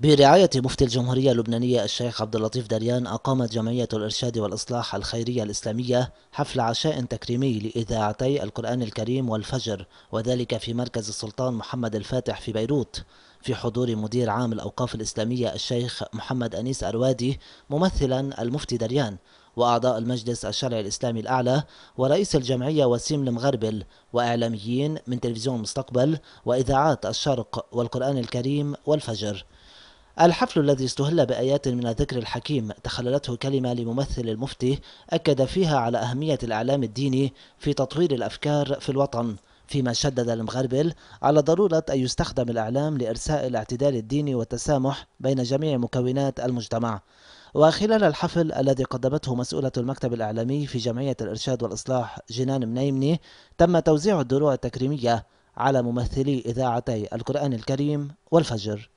برعاية مفتي الجمهورية اللبنانية الشيخ عبد اللطيف دريان أقامت جمعية الإرشاد والإصلاح الخيرية الإسلامية حفل عشاء تكريمي لإذاعتي القرآن الكريم والفجر وذلك في مركز السلطان محمد الفاتح في بيروت في حضور مدير عام الأوقاف الإسلامية الشيخ محمد أنيس أروادي ممثلا المفتي دريان وأعضاء المجلس الشرعي الإسلامي الأعلى ورئيس الجمعية وسيم المغربل وإعلاميين من تلفزيون مستقبل وإذاعات الشرق والقرآن الكريم والفجر الحفل الذي استهل بآيات من الذكر الحكيم تخللته كلمة لممثل المفتي أكد فيها على أهمية الإعلام الديني في تطوير الأفكار في الوطن فيما شدد المغربل على ضرورة أن يستخدم الإعلام لإرساء الاعتدال الديني والتسامح بين جميع مكونات المجتمع وخلال الحفل الذي قدمته مسؤولة المكتب الإعلامي في جمعية الإرشاد والإصلاح جنان منيمني تم توزيع الدروع التكريمية على ممثلي إذاعتي القرآن الكريم والفجر